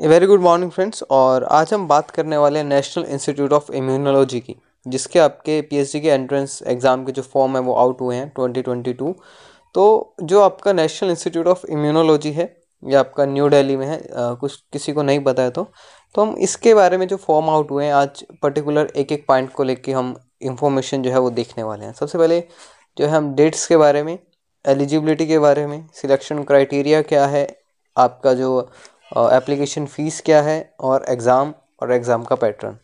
very good morning friends और आज हम बात करने वाले हैं नेशनल इंस्टीट्यूट ऑफ इम्यूनोलॉजी की जिसके आपके पीएचडी के एंट्रेंस एग्ज़ाम के जो फॉर्म है वो आउट हुए हैं 2022 तो जो आपका नेशनल इंस्टीट्यूट ऑफ इम्यूनोलॉजी है ये आपका न्यू दिल्ली में है आ, कुछ किसी को नहीं पता है तो तो हम इसके बारे में जो फॉर्म आउट हुए हैं आज पर्टिकुलर एक एक पॉइंट को लेके हम इंफॉर्मेशन जो है वो देखने वाले हैं सबसे पहले जो है हम डेट्स के बारे में एलिजिबिलिटी के बारे में सिलेक्शन क्राइटेरिया क्या है आपका जो एप्लीकेशन फ़ीस क्या है और एग्ज़ाम और एग्ज़ाम का पैटर्न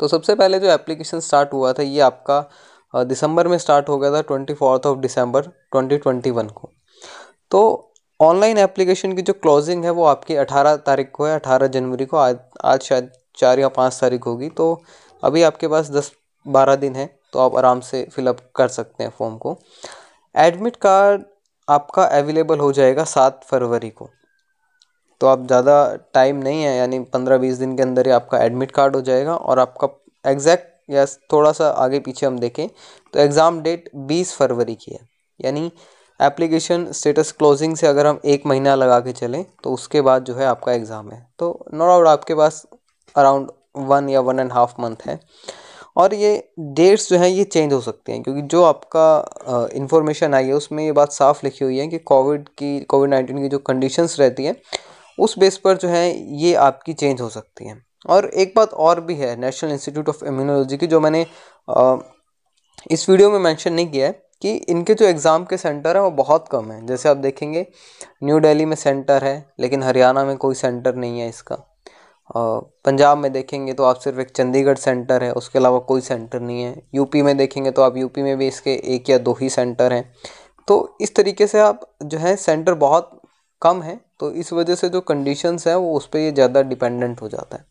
तो सबसे पहले जो एप्लीकेशन स्टार्ट हुआ था ये आपका दिसंबर में स्टार्ट हो गया था twenty fourth of December twenty twenty one को तो ऑनलाइन एप्लीकेशन की जो क्लोजिंग है वो आपकी अठारह तारीख को है अठारह जनवरी को आज आज शायद चार या पाँच तारीख होगी तो अभी आपके पास दस बारह दिन है तो आप आराम से फिलअप कर सकते हैं फॉर्म को एडमिट कार्ड आपका अवेलेबल हो जाएगा सात फरवरी को तो आप ज़्यादा टाइम नहीं है यानी पंद्रह बीस दिन के अंदर ही आपका एडमिट कार्ड हो जाएगा और आपका एग्जैक्ट या थोड़ा सा आगे पीछे हम देखें तो एग्ज़ाम डेट बीस फरवरी की है यानी एप्लीकेशन स्टेटस क्लोजिंग से अगर हम एक महीना लगा के चलें तो उसके बाद जो है आपका एग्ज़ाम है तो नो डाउट आपके पास अराउंड वन या वन एंड हाफ मंथ है और ये डेट्स जो हैं ये चेंज हो सकते हैं क्योंकि जो आपका इन्फॉर्मेशन आई है उसमें ये बात साफ लिखी हुई है कि कोविड की कोविड नाइन्टीन की जो कंडीशंस रहती हैं उस बेस पर जो है ये आपकी चेंज हो सकती है और एक बात और भी है नेशनल इंस्टीट्यूट ऑफ इम्यूनोलॉजी की जो मैंने आ, इस वीडियो में मेंशन नहीं किया है कि इनके जो एग्ज़ाम के सेंटर हैं वो बहुत कम हैं जैसे आप देखेंगे न्यू दिल्ली में सेंटर है लेकिन हरियाणा में कोई सेंटर नहीं है इसका पंजाब में देखेंगे तो आप सिर्फ एक चंडीगढ़ सेंटर है उसके अलावा कोई सेंटर नहीं है यूपी में देखेंगे तो आप यूपी में भी इसके एक या दो ही सेंटर हैं तो इस तरीके से आप जो है सेंटर बहुत कम है तो इस वजह से जो कंडीशंस है वो उस पर ये ज़्यादा डिपेंडेंट हो जाता है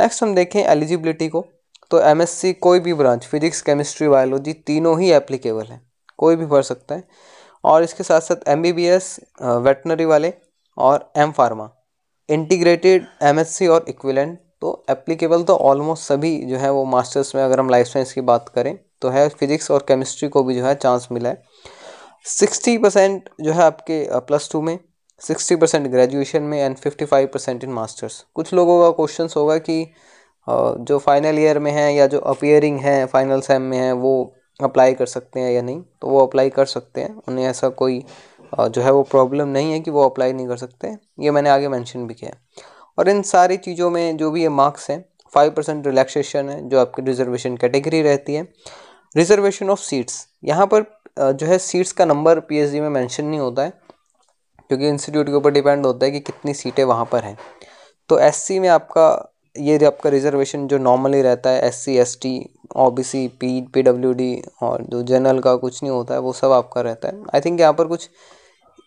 नेक्स्ट हम देखें एलिजिबिलिटी को तो एमएससी कोई भी ब्रांच फिजिक्स केमिस्ट्री बायोलॉजी तीनों ही एप्लीकेबल है कोई भी पढ़ सकता है और इसके साथ साथ M B B S veterinary वाले और M pharma integrated M S C और इक्विलेंट तो एप्लीकेबल तो ऑलमोस्ट सभी जो है वो मास्टर्स में अगर हम लाइफ साइंस की बात करें तो है फिजिक्स और केमिस्ट्री को भी जो है चांस मिला है सिक्सटी परसेंट जो है आपके प्लस टू में सिक्सटी परसेंट ग्रेजुएशन में and fifty five percent in masters कुछ लोगों का क्वेश्चन होगा कि जो फाइनल ईयर में है या जो अपियरिंग है फाइनल सेम में है वो अप्लाई कर सकते हैं या नहीं तो वो अप्लाई कर सकते हैं उन्हें ऐसा कोई जो है वो प्रॉब्लम नहीं है कि वो अप्लाई नहीं कर सकते ये मैंने आगे मेंशन भी किया है और इन सारी चीज़ों में जो भी ये मार्क्स हैं फाइव परसेंट रिलैक्सेशन है जो आपकी रिजर्वेशन कैटेगरी रहती है रिजर्वेशन ऑफ सीट्स यहाँ पर जो है सीट्स का नंबर पीएचडी में मेंशन नहीं होता है क्योंकि इंस्टीट्यूट के ऊपर डिपेंड होता है कि कितनी सीटें वहाँ पर हैं तो एससी में आपका ये आपका रिजर्वेशन जो नॉर्मली रहता है S C S T O B C P P W D और जो जनरल का कुछ नहीं होता है वो सब आपका रहता है आई थिंक यहाँ पर कुछ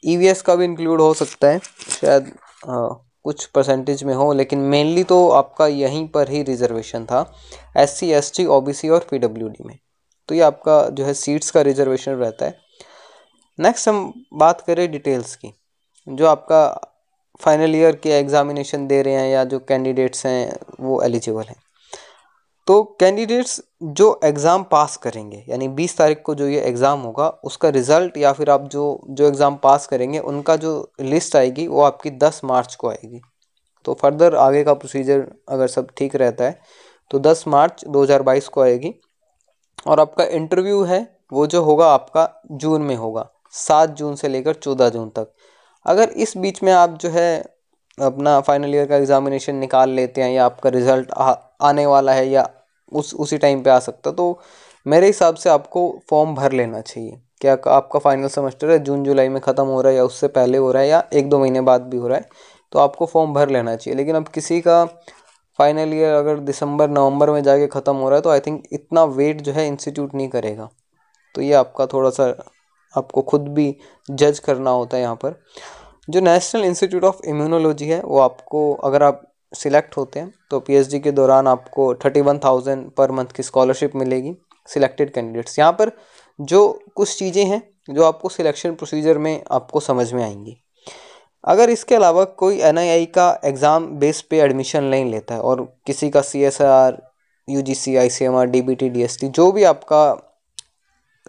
ई वी एस का भी इंक्लूड हो सकता है शायद आ, कुछ परसेंटेज में हो लेकिन मेनली तो आपका यहीं पर ही रिजर्वेशन था S C S T O B C और पी डब्ल्यू डी में तो ये आपका जो है सीट्स का रिजर्वेशन रहता है नेक्स्ट हम बात करें डिटेल्स की जो आपका फाइनल ईयर के एग्ज़ामिनेशन दे रहे हैं या जो कैंडिडेट्स हैं वो एलिजिबल हैं तो कैंडिडेट्स जो एग्ज़ाम पास करेंगे यानी बीस तारीख को जो ये एग्ज़ाम होगा उसका रिज़ल्ट या फिर आप जो जो एग्ज़ाम पास करेंगे उनका जो लिस्ट आएगी वो आपकी दस मार्च को आएगी तो फर्दर आगे का प्रोसीजर अगर सब ठीक रहता है तो दस मार्च बाईस को आएगी और आपका इंटरव्यू है वो जो होगा आपका जून में होगा सात जून से लेकर चौदह जून तक अगर इस बीच में आप जो है अपना फाइनल ईयर का एग्ज़ामिनेशन निकाल लेते हैं या आपका रिज़ल्ट आने वाला है या उस उसी टाइम पे आ सकता तो मेरे हिसाब से आपको फॉर्म भर लेना चाहिए क्या आपका फाइनल सेमेस्टर है जून जुलाई में ख़त्म हो रहा है या उससे पहले हो रहा है या एक दो महीने बाद भी हो रहा है तो आपको फॉर्म भर लेना चाहिए लेकिन अब किसी का फाइनल ईयर अगर दिसंबर नवंबर में जाके ख़त्म हो रहा है तो आई थिंक इतना वेट जो है इंस्टीट्यूट नहीं करेगा तो ये आपका थोड़ा सा आपको खुद भी जज करना होता है यहाँ पर जो नेशनल इंस्टीट्यूट ऑफ इम्यूनोलॉजी है वो आपको अगर आप सिलेक्ट होते हैं तो पीएचडी के दौरान आपको thirty one thousand per month की स्कॉलरशिप मिलेगी सिलेक्टेड कैंडिडेट्स यहाँ पर जो कुछ चीज़ें हैं जो आपको सिलेक्शन प्रोसीजर में आपको समझ में आएंगी अगर इसके अलावा कोई एन का एग्ज़ाम बेस पे एडमिशन नहीं लेता है और किसी का C S R U G C I C M R D B T D S T जो भी आपका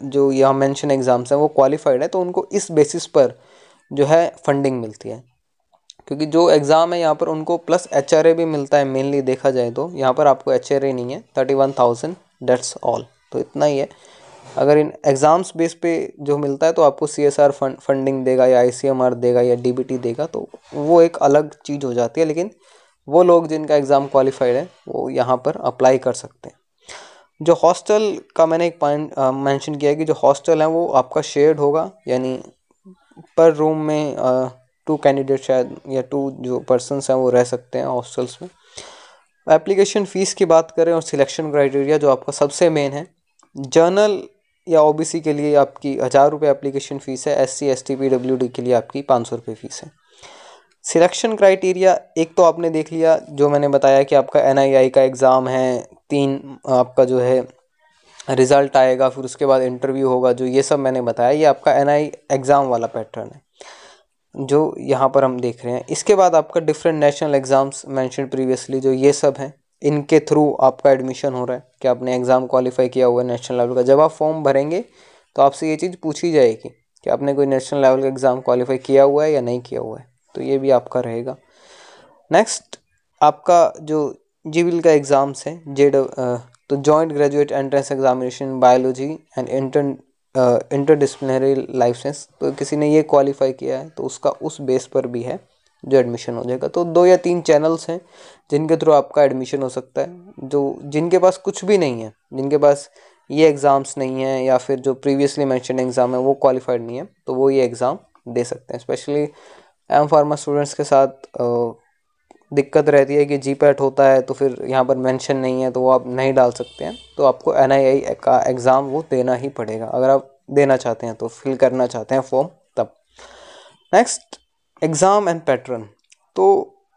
जो यहाँ मेंशन एग्ज़ाम्स हैं वो क्वालिफाइड है तो उनको इस बेसिस पर जो है फंडिंग मिलती है क्योंकि जो एग्ज़ाम है यहाँ पर उनको प्लस एच आर ए भी मिलता है मेनली देखा जाए तो यहाँ पर आपको एच आर ए नहीं है thirty one thousand that's all तो इतना ही है अगर इन एग्ज़ाम्स बेस पे जो मिलता है तो आपको C S R fund funding देगा या आई सी एम आर देगा या डी बी टी देगा तो वो एक अलग चीज़ हो जाती है लेकिन वो लोग जिनका एग्ज़ाम क्वालिफाइड है वो यहाँ पर अप्लाई कर सकते हैं जो हॉस्टल का मैंने एक पॉइंट मैंशन किया है कि जो हॉस्टल है वो आपका शेयर्ड होगा यानी पर रूम में टू कैंडिडेट शायद या टू जो पर्सनस हैं वो रह सकते हैं हॉस्टल्स में एप्लीकेशन फ़ीस की बात करें और सिलेक्शन क्राइटेरिया जो आपका सबसे मेन है जर्नल या ओ के लिए आपकी हज़ार रुपये एप्लीकेशन फ़ीस है S C S T P W D के लिए आपकी पाँच सौ रुपये फ़ीस है सिलेक्शन क्राइटेरिया एक तो आपने देख लिया जो मैंने बताया कि आपका एन आई आई का एग्ज़ाम है तीन आपका जो है रिज़ल्ट आएगा फिर उसके बाद इंटरव्यू होगा जो ये सब मैंने बताया ये आपका एन आई एग्ज़ाम वाला पैटर्न है जो यहाँ पर हम देख रहे हैं इसके बाद आपका different national exams mention previously जो ये सब हैं इनके थ्रू आपका एडमिशन हो रहा है कि आपने एग्ज़ाम क्वालिफाई किया हुआ है नेशनल लेवल का जब आप फॉर्म भरेंगे तो आपसे ये चीज़ पूछी जाएगी कि आपने कोई नेशनल लेवल का एग्ज़ाम क्वालिफाई किया हुआ है या नहीं किया हुआ है तो ये भी आपका रहेगा नेक्स्ट आपका जो जी बिल का एग्ज़ाम्स है जे तो joint graduate entrance examination biology and interdisciplinary life science तो किसी ने ये क्वालिफाई किया है तो उसका उस बेस पर भी है जो एडमिशन हो जाएगा तो दो या तीन चैनल्स हैं जिनके थ्रू आपका एडमिशन हो सकता है जो जिनके पास कुछ भी नहीं है जिनके पास ये एग्ज़ाम्स नहीं है या फिर जो प्रीवियसली मैंशन एग्ज़ाम है वो क्वालिफाइड नहीं है तो वो ये एग्ज़ाम दे सकते हैं स्पेशली एम फार्मा स्टूडेंट्स के साथ दिक्कत रहती है कि जी पैट होता है तो फिर यहाँ पर मेंशन नहीं है तो वो आप नहीं डाल सकते हैं तो आपको एन का एग्ज़ाम वो देना ही पड़ेगा अगर आप देना चाहते हैं तो फिल करना चाहते हैं फॉर्म तब नेक्स्ट एग्ज़ाम एंड पैटर्न तो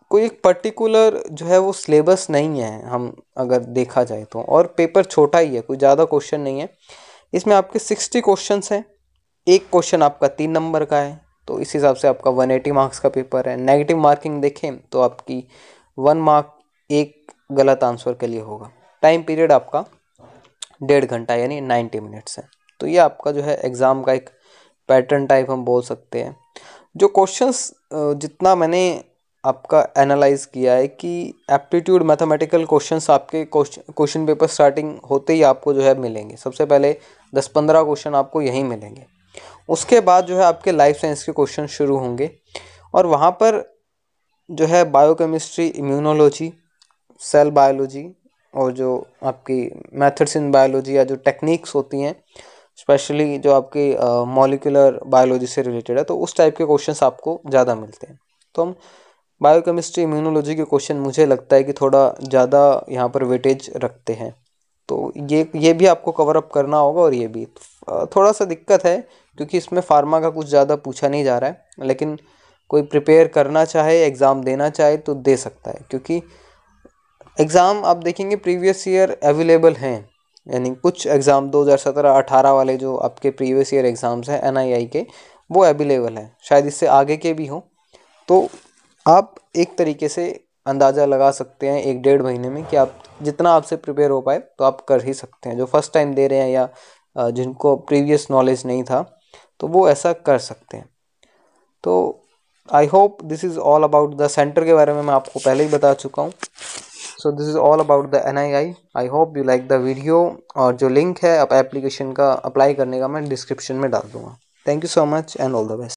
कोई एक पर्टिकुलर जो है वो सिलेबस नहीं है हम अगर देखा जाए तो और पेपर छोटा ही है कोई ज़्यादा क्वेश्चन नहीं है इसमें आपके सिक्सटी क्वेश्चन हैं एक क्वेश्चन आपका तीन नंबर का है तो इस हिसाब से आपका वन एटी मार्क्स का पेपर है नेगेटिव मार्किंग देखें तो आपकी वन मार्क एक गलत आंसर के लिए होगा टाइम पीरियड आपका डेढ़ घंटा यानी नाइन्टी मिनट्स है तो ये आपका जो है एग्ज़ाम का एक पैटर्न टाइप हम बोल सकते हैं जो क्वेश्चंस जितना मैंने आपका एनालाइज किया है कि एप्टीट्यूड मैथमेटिकल क्वेश्चंस आपके क्वेश्चन पेपर स्टार्टिंग होते ही आपको जो है मिलेंगे सबसे पहले दस पंद्रह क्वेश्चन आपको यहीं मिलेंगे उसके बाद जो है आपके लाइफ साइंस के क्वेश्चन शुरू होंगे और वहाँ पर जो है बायोकेमिस्ट्री इम्यूनोलॉजी सेल बायोलॉजी और जो आपकी मेथड्स इन बायोलॉजी या जो टेक्निक्स होती हैं स्पेशली जो आपके मॉलिकुलर बायोलॉजी से रिलेटेड है तो उस टाइप के क्वेश्चन आपको ज़्यादा मिलते हैं तो हम बायोकेमिस्ट्री इम्यूनोलॉजी के क्वेश्चन मुझे लगता है कि थोड़ा ज़्यादा यहाँ पर वेटेज रखते हैं तो ये ये भी आपको कवर अप करना होगा और ये भी थोड़ा सा दिक्कत है क्योंकि इसमें फार्मा का कुछ ज़्यादा पूछा नहीं जा रहा है लेकिन कोई प्रिपेयर करना चाहे एग्ज़ाम देना चाहे तो दे सकता है क्योंकि एग्ज़ाम आप देखेंगे प्रीवियस ईयर अवेलेबल हैं यानी कुछ एग्ज़ाम 2017-18 वाले जो आपके प्रीवियस ईयर एग्ज़ाम्स हैं एन के वो अवेलेबल हैं शायद इससे आगे के भी हों तो आप एक तरीके से अंदाज़ा लगा सकते हैं एक डेढ़ महीने में कि आप जितना आपसे प्रिपेयर हो पाए तो आप कर ही सकते हैं जो फर्स्ट टाइम दे रहे हैं या जिनको प्रीवियस नॉलेज नहीं था तो वो ऐसा कर सकते हैं तो I hope this is all about the centre के बारे में मैं आपको पहले ही बता चुका हूँ so this is all about the N I I I hope you like the video और जो लिंक है आप एप्लीकेशन का अप्लाई करने का मैं डिस्क्रिप्शन में डाल दूंगा thank you so much and all the best